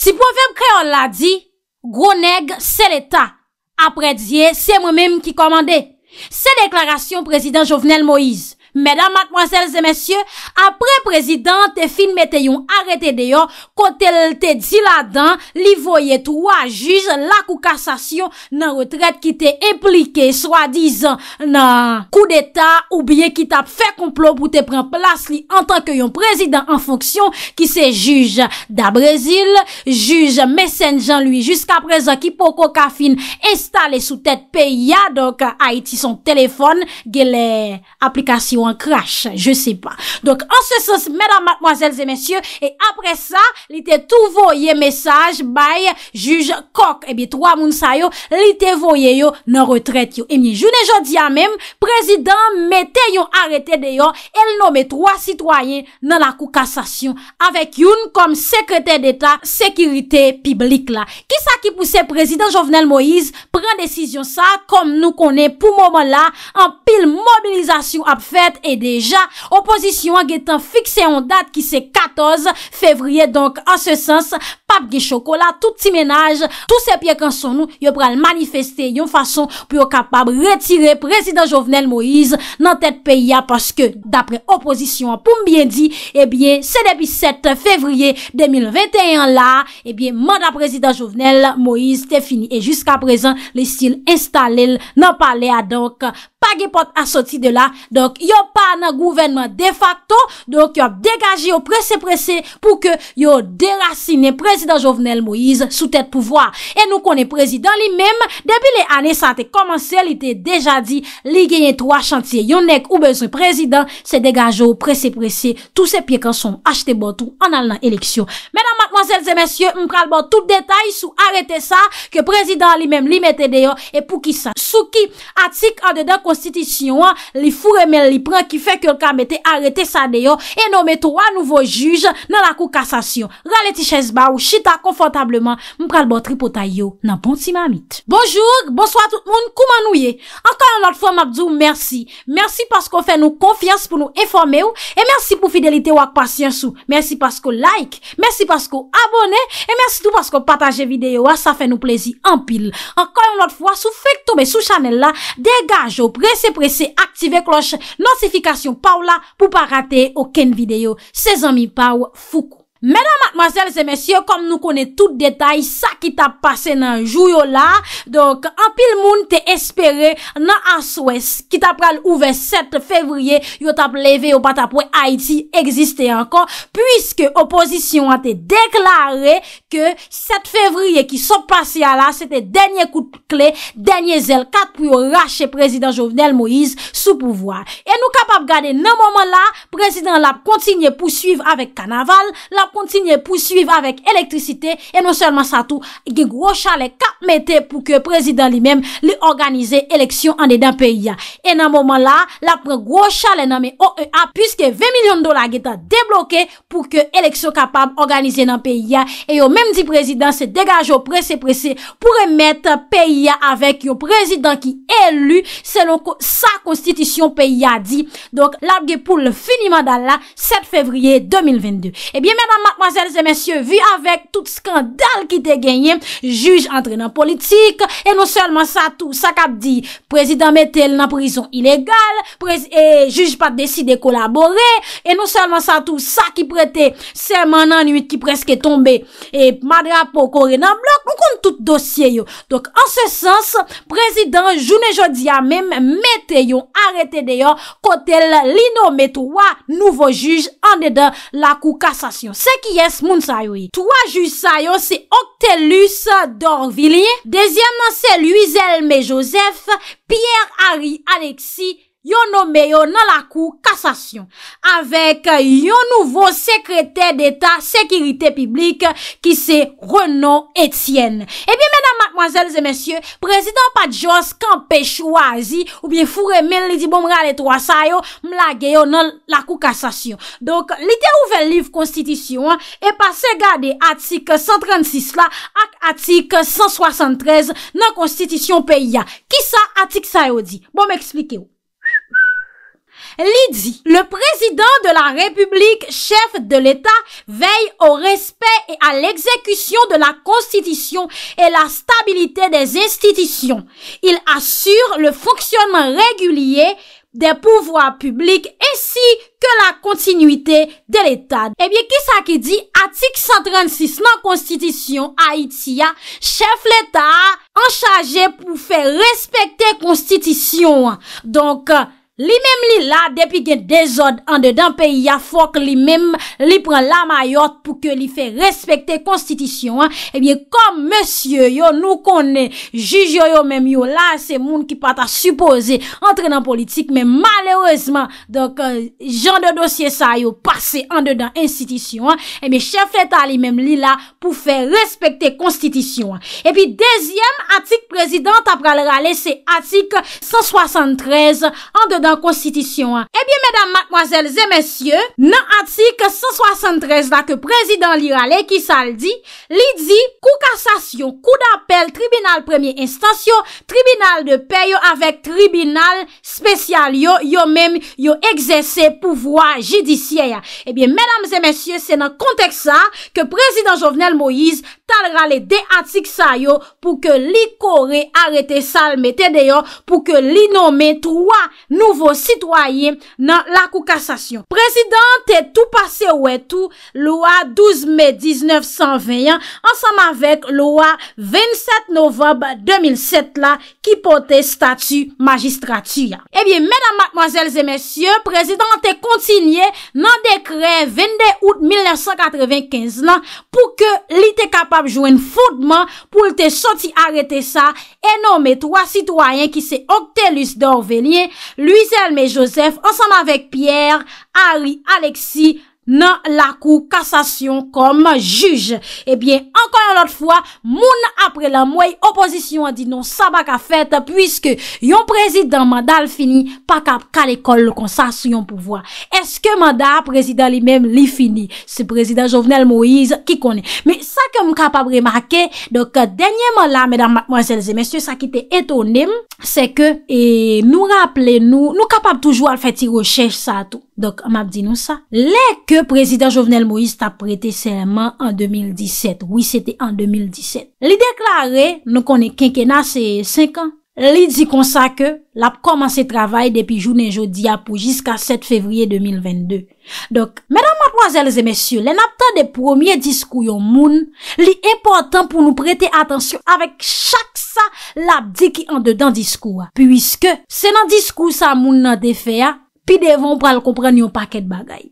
Si pou avèm kreol la di, gro neg se l'Etat. Apre diye, se mou mèm ki komande. Se deklarasyon prezident Jovenel Moïse. Mesdames, mademoiselles et messieurs, apre prezident, te fin mette yon arete deyo, kote l te di la dan, li voye to a juj la kou kassasyon nan retret ki te implike swa diz nan kou deta ou bie ki tap fe complot pou te pren plas li an tanke yon prezident an fonksyon ki se juj da brezil, juj mesenjan lui, jiska prezant ki poko kafin estale sou tet pe ya, dok a iti son telefon, ge le aplikasyon an crash. Je se pa. Donc, en se sens, mesdames, mademoiselles et messieurs, et après ça, l'été tout voyé message by juge Koch. Eh et bien, trois mouns sayo, l'été voyé yo, nan retrait yo. Et eh bien, je ne je dis a même, président mette yon arrêté de yo, elle nommé trois citoyens nan la coup cassation. Avec yon, comme secrétaire d'état, sécurité publique la. Qui ça qui poussé, président Jovenel Moïse, pren décision ça comme nous connaît, pou moment là, en pile mobilisation à faire e deja, oposisyon an getan fikse an dat ki se 14 fevriye, donk an se sens pap ge chokola, tout ti menaj tout se piek an son nou, yo pral manifeste yon fason pou yo kapab retire prezident jovenel Moïse nan tet peya, paske dapre oposisyon pou mbyen di, ebyen eh se depi 7 fevriye 2021 la, ebyen eh manda prezident jovenel Moïse te fini e jusqu aprezen, le stil installel nan pale a, donk pa ge pot asoti de la, donk yo pa nan gouvenman de facto do ki ap degaji yo prese prese pou ke yo derasine prezident Jovenel Moïse sou tèt pouvoar. E nou konen prezident li menm debi le ane sa te komanse li te deja di li genyen 3 chantier yon nek ou bezon prezident se degaje yo prese prese tout se piye kan son achete botou an al nan eleksyon. Mèdame, mademoiselles et messieurs, mpral bon tout detay sou arete sa ke prezident li menm li mette deyo e pou ki sa sou ki atik an dedan konstitisyon li furemel li prezident ki fe ke l ka mette arete sa deyo e nou mette wak nouvo juj nan la kou kasasyon. Rale ti ches ba ou chita konfortableman mpral botri potay yo nan bon pon si mamit. Bonjour, bonsoit tout moun, kouman nou ye? Ankayon lot fwa mabdou, mersi. Mersi paskou fè nou konfians pou nou informe ou, e mersi pou fidelite wak pasyen sou. Mersi paskou like, mersi paskou abone, e mersi tout paskou pataje videyo, wak sa fè nou plezi anpil. Ankayon lot fwa sou fek toube sou chanel la, degaj ou prese prese, aktive kloche, not Pasifikasyon pa ou la pou pa rate oken video. Sezan mi pa ou, fouk. Medan matmazel se mesye, kom nou kone tout detay, sa ki tap pase nan jou yo la, donk, an pil moun te espere nan answes ki tap pral ouve 7 fevriye yo tap leve yo bata pou Haiti existen ankon, pwiske oposisyon an te deklare ke 7 fevriye ki so passe ya la, se te denye koute kle, denye zel, kat pou yo rache prezident Jovenel Moïse sou pouvoar. E nou kapap gade nan momon la, prezident la kontinye pou suiv avèk kanaval, la kontinye pou suiv avek elektrisite e non selman sa tou ge gro chale kap mette pou ke prezident li mem li organize eleksyon ane dan PIA. E nan moman la, la pre gro chale nanme OEA, pwiske 20 milyon dola ge ta debloke pou ke eleksyon kapab organize nan PIA. E yo menm di prezident se degaj yo prese prese pou remet PIA avek yo prezident ki elu selon ko sa konstitusyon PIA di. Donk la ge pou le finiman dan la 7 fevriye 2022. E eh bien menan mademoiselles et messieurs, vu avek tout skandal ki te genye, juj entre nan politik, e nou selman sa tou, sa kap di, prezident metel nan prizon ilegal, juj pat deside kolaborer, e nou selman sa tou, sa ki prete seman nan nuit ki preske tombe, e madra pou kore nan blok, nou kon tout dosye yo. Dok, an se sens, prezident jounen jodia menm, metel yon, arete deyon, kotel lino metouwa, nouvo juj an de dan la kou kasasyon. Sè ki yè s moun sayoui. 3 jus sayou se Octelus d'Orvillier. Dezyèman se Luizelme Joseph, Pierre-Henri Alexis, Yon nou meyo nan la kou kassasyon Avek euh, yon nouvo sekreter d'Etat, Sekirite Piblik Ki se Renaud Etienne E eh bi mena madmoazelze mensyo Prezident Pajos, Kampè Chouazi Ou biye Fouremen, Lidi Bombrale Troasayo Mla geyo nan la kou kassasyon Donk, li de ouve liv konstitisyon E pa se gade atik 136 la Ak atik 173 nan konstitisyon peya Ki sa atik sayo di? Bon me eksplike yo Lydie, le président de la République, chef de l'État, veille au respect et à l'exécution de la Constitution et la stabilité des institutions. Il assure le fonctionnement régulier des pouvoirs publics ainsi que la continuité de l'État. Eh bien, qui ça qui dit article 136 dans la Constitution Haïtia, chef l'État en chargé pour faire respecter Constitution. Donc, Li mem li la, depi gen dezod an de dan peyi ya fok, li mem li pren la mayot pou ke li fe respekte konstitisyon. Ebyen, kom monsye yo nou konen juj yo yo menm yo la, se moun ki pata supose antrenan politik, men malerezman donk euh, jan de dosye sa yo pase an de dan institisyon. Ebyen, chef leta li mem li la pou fe respekte konstitisyon. Ebyen, dezyem atik prezident apra le rale se atik 173 an de dan konstitisyon. Ebyen, mèdame, mèdame, zè mèsyè, nan atik 173 da ke prezidant lirale ki sal di, li di kou kasasyon, kou d'apel tribunal premier instasyon, tribunal de peyo avèk tribunal spesyal yo, yo mèm yo egzese pouvoi jidisyè. Ebyen, eh mèdame, zè mèsyè, se nan kontek sa ke prezidant Jovenel Moïse tal rale de atik sa yo pou ke li kore arete sal mette deyo pou ke li nome 3 nou ou sitwoyen nan lakou kassasyon. Prezident te tou pase ou etou lo a 12 me 1921 ansam avek lo a 27 novembe 2007 la ki pote statu magistratuya. Ebyen, eh mèdame, mademoiselles et mèsyè, prezident te kontinye nan dekre 22 out 1995 lan pou ke li te kapab jwen foudman pou li te soti arete sa enome 3 sitwoyen ki se oktelus de Orvelien, lui michel et Joseph, ensemble avec Pierre, Harry, Alexis, nan la kou kassasyon kom juge. Ebyen, eh ankon anot fwa, moun apre la mwey oposisyon an di nou sa bak a fèt non, pwiske yon prezident mandal fini, pak ap kal ekol kon sa sou yon pouvoi. Eske mandal prezident li men li fini? Se prezident Jovenel Moïse, ki konen? Me sa kem kapab remake, dok denye man la, medan mwazel zemesye, sa ki te etonem, se ke, nou rappele nou, nou kapab toujou al fèt i rechèche sa a tou. Dok, map di nou sa. Lè ke prezident Jovenel Moïse ta prete selman an 2017. Oui, sete an 2017. Li deklaré, nou konen kenkena se 5 an, li di konsa ke, lap komanse travay depi jounen jodi apou jiska 7 fevriye 2022. Dok, menan matwazelze, mesyou, le nap tan de promye diskou yon moun, li important pou nou prete atensyon avek chak sa lap di ki an dedan diskou. Puiske, senan diskou sa moun nan defeya, pi devon pral kompren yon paket bagay.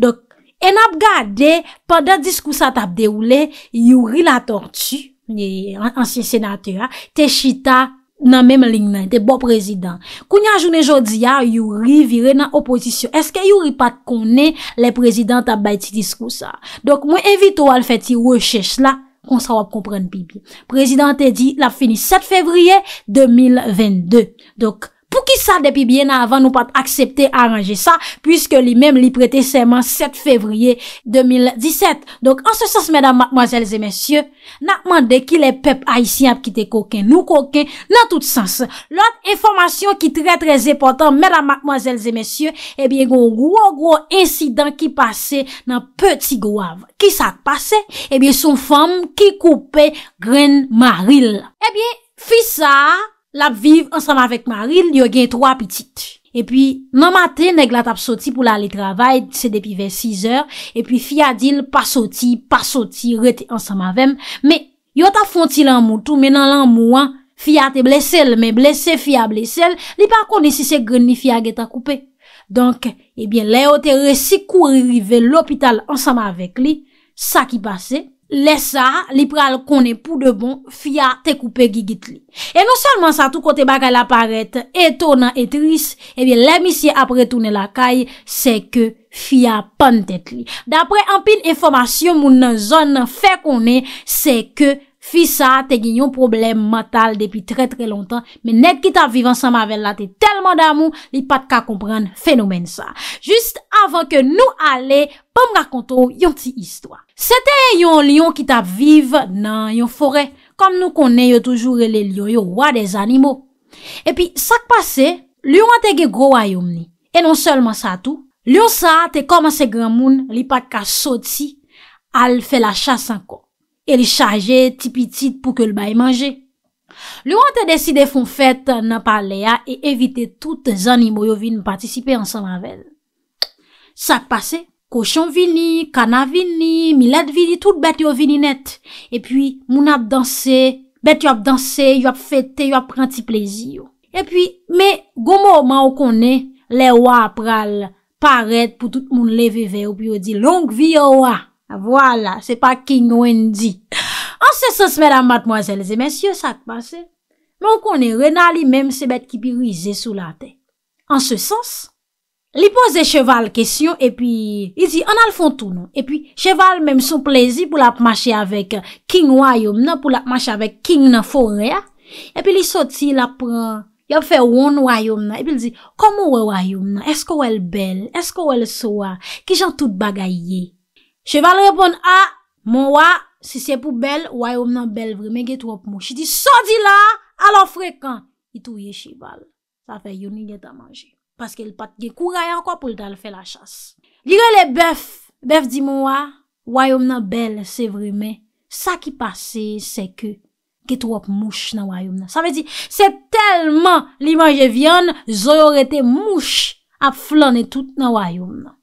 Dok, En ap gade, pa da diskousa tap de oule, yuri la tortu, nye ansye senateur, te chita nan menm lingman, te bo prezident. Kou nyan jounen jodi ya, yuri vire nan oposisyon. Eske yuri pat konen le prezident tap bayti diskousa. Dok mwen evito wale feti wè chèch la, kon sa wap komprenne bibi. Prezident te di, la fini 7 fevriye 2022. Dok, mwen. Fou ki sa depi bien avan nou pat aksepte aranje sa, pwiske li mem li prete seman 7 fevriye 2017. Donk, an se sens, mèdam, mkmozèlzè, mèsyè, nan mande ki le pep haisyap ki te koken nou koken nan tout sens. Lout informasyon ki tre tre zepotan, mèdam, mkmozèlzè, mèsyè, ebyen eh goun gwo gwo insidan ki pase nan peti gouav. Ki sa pase, ebyen eh sou fòm ki koupe gren maril. Ebyen, eh fi sa... Lap viv ansama vek maril, yo gen tro apitit. E pi, nan maten, neg la tap soti pou la li travay, se depi vek 6 or, e pi fia dil pa soti, pa soti, rete ansama vek. Me, yo tap fonti lan moutou, menan lan mouan, fia te blesel, men blese fia blesel, li pa konisi se greni fia geta koupe. Donk, e eh bien, le yo te resi kouri rive lopital ansama vek li, sa ki pase. Lè sa, li pral konè pou de bon, fia te koupe gigit li. E nou salman sa tou kote bagal aparet, etonan etris, ebyen lè misye apre toune lakay, se ke fia pan tet li. Dapre ampin informasyon moun nan zon nan fe konè, se ke fia. Fi sa te gen yon problem matal depi tre tre lontan, men net ki tap vivan sa mavel la te telman damou, li pat ka kompren fenomen sa. Just avan ke nou ale, pou m rakonto yon ti istwa. Se te yon lion ki tap viv nan yon fore, kom nou konen yo toujoure le lion yo wade zanimou. E pi sak pase, lion an te gen gro a yon ni. E non selman sa tou, lion sa te koman se gran moun, li pat ka soti al fe la chas anko. E li chaje tipi tit pou ke l bay manje. Lou an te deside foun fèt nan pale ya e evite tout zanimo yo vin patisipe ansan anvel. Sa pase, koshon vini, kana vini, milet vini, tout bet yo vini net. E pi, moun ap danse, bet yo ap danse, yo ap fète, yo ap pranti plezi yo. E pi, me gomo man ou konen, le wap pral paret pou tout moun leveve ou pi yo di long vi yo wap. Voila, se pa King Wendy An se sens mè la madmoazel Zé men syo sa kpase Mè ou konè renali mèm sebet ki pi rize sou la te An se sens Li pose cheval kesyon E pi, li zi, an al fontoun non? E pi, cheval mèm son plezi Pou la p'mache avèk King wayoum nan Pou la p'mache avèk King nan forè ah. E pi li soti la pran Yop fè woun wayoum nan E pi li zi, komou wè wayoum nan Esko wè l bel, esko wè l soa Ki jan tout bagayye Cheval repon a, ah, mouwa, si se pou bel, wayoum nan bel vremen get wop mouch. Si di so di la, alon frekant, itou ye cheval. Sa fe yon nye ta manje. Paske l pat ge kou rayan kwa pou l tal fe la chas. Lire le bef, bef di mouwa, wayoum nan bel se vremen. Sa ki pase se ke get wop mouch nan wayoum nan. Sa me di, se telman li manje vyon, zoyor ete mouch ap flan etout nan wayoum nan.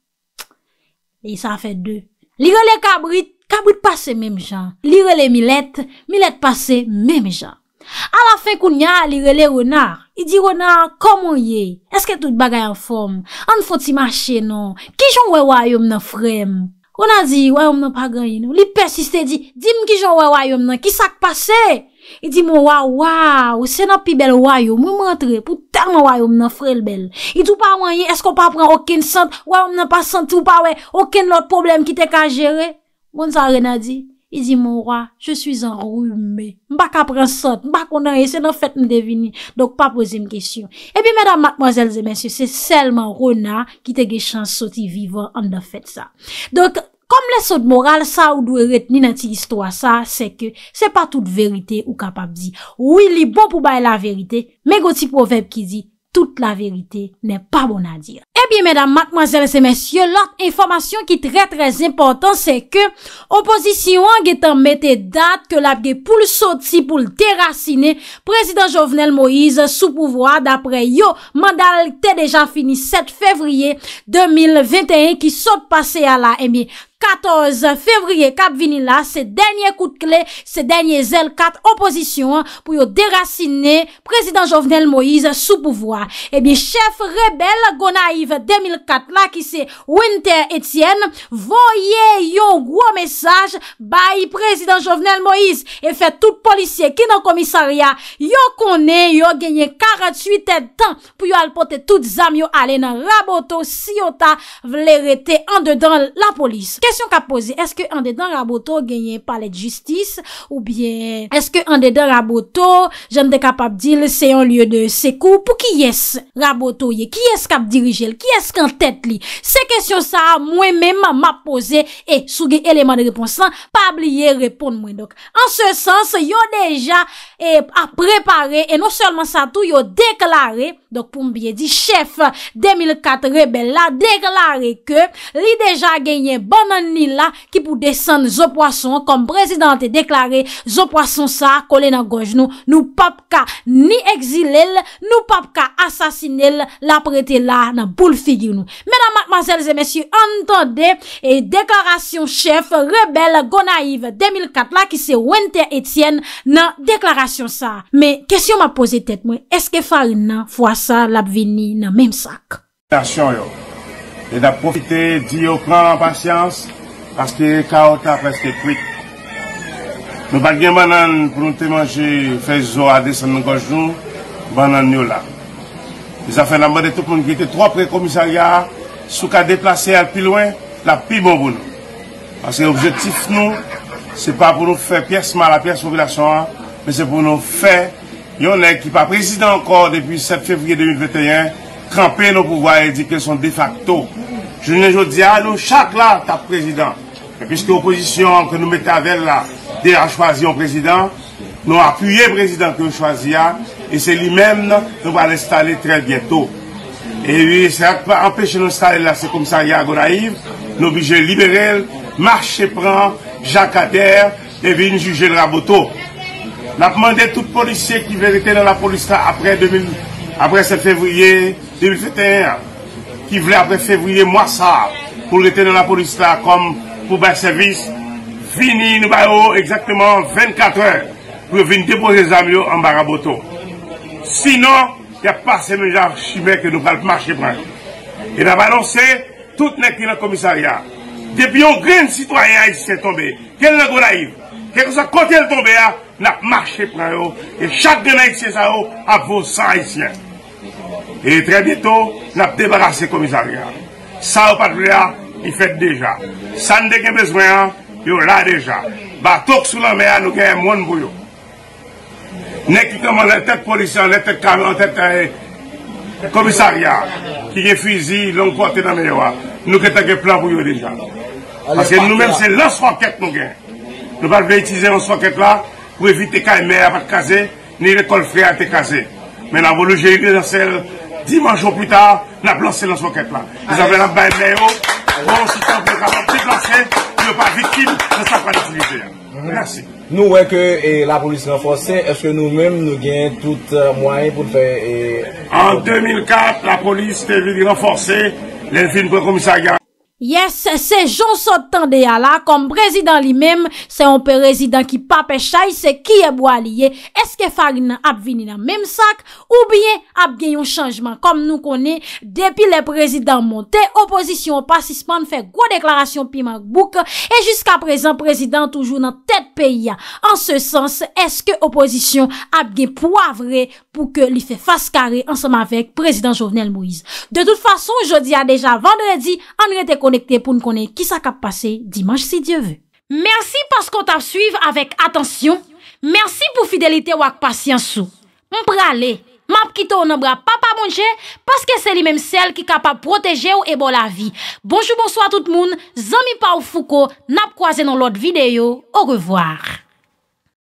E sa fe de. Li rele Kabrit, Kabrit pase mèm jan. Li rele Milet, Milet pase mèm jan. A la fe koun ya, li rele Ronar. I di Ronar, komon ye? Eske tout bagay an form? An foti mache non? Ki joun wewa yon nan frem? Ronar di, wewa yon nan pagay nou? Li persiste di, dim ki joun wewa yon nan? Ki sak pase? I di moun waw, waw, se nan pi bel waw yo, mou montre pou tan moun waw yo mnen frel bel. I dupan wanyen, eskou pa pran okin sant, waw mnen pa sant dupan wè, okin lout problem ki te ka jere. Moun sa rena di, i di moun waw, je suis an rou mbe, mbak apren sant, mbak onanye, se nan fèt mdevini. Dok pa pose m kesyon. E pi mèdam matmozèl zè mensyo, se selman rona ki te ge chan soti vivan an da fèt sa. Dok... kom le sot moral sa ou dwe reteni nan ti istwa sa, se ke se pa tout verite ou kapap di. Ou li bon pou baye la verite, men goti proverb ki di, tout la verite ne pa bon a dir. E eh biye, men dam, matmazel se men sye, lot informasyon ki tre trez important, se ke oposisyon an getan mette dat ke labge pou l soti, pou l derasine, prezident Jovenel Moïse, sou pouvoa, dapre yo, mandal te deja fini, 7 fevriye 2021, ki sot pase a la emi, eh 14 fevriye kap vinila se denye kout kle, se denye zel kat oposisyon pou yo derasine prezident Jovenel Moïse sou pouvoi. Ebi eh chef rebel Gonaive 2004 la ki se Winter Etienne voye yo gwo mesaj bayi prezident Jovenel Moïse e fe tout polisye ki nan komisarya yo kone yo genye 48 etan pou yo alpote tout zam yo alen raboto si yo ta vle rete an dedan la polisye. k ap pose, eske an dedan Raboto genye palet justice ou bien eske an dedan Raboto jan de kapap dil seyon lye de sekou pou ki yes Raboto ye, ki yes kap dirijel, ki yes kan tet li, se kesyon sa mwen menman m ap pose e souge eleman de reponsan, pab liye repon mwen. En se sens, yo dejan eh, a preparé et non seulement sa tou, yo deklare pou m biye di, chef 2004 rebel la deklare ke li dejan genye banan ni la ki pou desen zopwason kom prezident de deklare zopwason sa kole nan goj nou nou pap ka ni exilel nou pap ka asasinel la prete la nan boule figure nou menan mademasele zemesye anton de e deklarasyon chef rebel gonaiv 2004 la ki se winter etienne nan deklarasyon sa me kesyon ma pose tet mwen eske fal nan fwa sa labveni nan mem sak deklarasyon yo e da profite di yo pran apasyans paske kaota paske pwit. Mou bagyen banan pronte manje fezo ade san mongaj nou banan nyola. E zafen nan ban de tout moun ki ete tro pre komisaryar sou ka deplase al pi loin la pi bon bon. Ase objetif nou se pa pou nou fe piers ma la piers ou vi la son an me se pou nou fe yon ek ki pa prezident ankor depi 7 februye 2021 krampe nou pouwa e di ke son de facto jounen joun di alou, chak la tap prezident. Piske oposisyon ke nou mette avel la, de a chwazi yon prezident, nou apuyye prezident ke yon chwazi ya, e se li men nou va l'estale tre bieto. E yon se apèche l'estale la, se kom sa ya goraiv, nou bije liberel, march se pran, jak a der, e vini juje l'raboto. La pman de tout polisye ki verite nan la polisya apre 7 fevriye 2021. ki vle apre fevriye mwasa pou lete nan apolista kom pou bay servis, vini nou bay ou exactement 24 an pou vini depoze zami ou an baraboto. Sinon, ya pase meja chime ke nou balp mache pran. E na bay lonse, tout ne kine komisari ya. Depi yon gren sitwanyan a isye tombe, ke l na go la yiv, ke kosa konti el tombe ya, nap mache pran ou, e chak gen a isye sa ou, ap vose sa a isyen. E tre bito, nap debarase komisaryan Sa ou pat vle a, i fet deja San de gen bezwen a, yo la deja Ba tok sou la euh, me a, nou gen yon moun bouyo Nek ki kaman lete polisyon, lete kamen, lete komisaryan Ki gen fizi, lon kote nan me yo a Nou gen tege plan bouyo deja Aske nou men se lans waket nou gen Nou pat vle itize lans waket la Pou evite ka yon me a pat kaze Ni re kol fwe a te kaze Mais la gérer la salle. dimanche ou plus tard, la place dans la quête là Ils avaient la belle Léo, oh, oh, On si tu pour capable de placer, placé, ne pas victime de pas utiliser. Merci. Nous, ouais, que la police renforcée, est-ce que nous-mêmes, nous gagnons tout euh, moyen pour faire. En 2004, la police est venue renforcer les villes pour commissariat. Yes, se jonsotan de ya la kom prezidant li mem, se yon prezidant ki pa pechay, se ki e bo aliye, eske fari nan ap vini nan mem sak, ou bien ap gen yon chanjman, kom nou konen depi le prezidant monte, opozisyon pasispan, fe gwa deklarasyon pi mag bouk, e jiska prezant prezidant toujou nan tet pe ya an se sens, eske opozisyon ap gen poavre pou ke li fe faskare ansam avek prezidant Jovenel Moise. De tout fason, jodi a deja, vendredi, an rete kon Mwen ekte pou nou konen ki sa kap pase Dimanche si Diyo ve. Mersi pas kon tap suive avèk atensyon. Mersi pou fidelite wak pas yansou. Mprale, map kito ou nan bra papabonje, paske se li menm sel ki kapap proteje ou ebo la vi. Bonjou bonso a tout moun, zami pa ou fouko, nap kwaze nan lot videyo, ou revoir.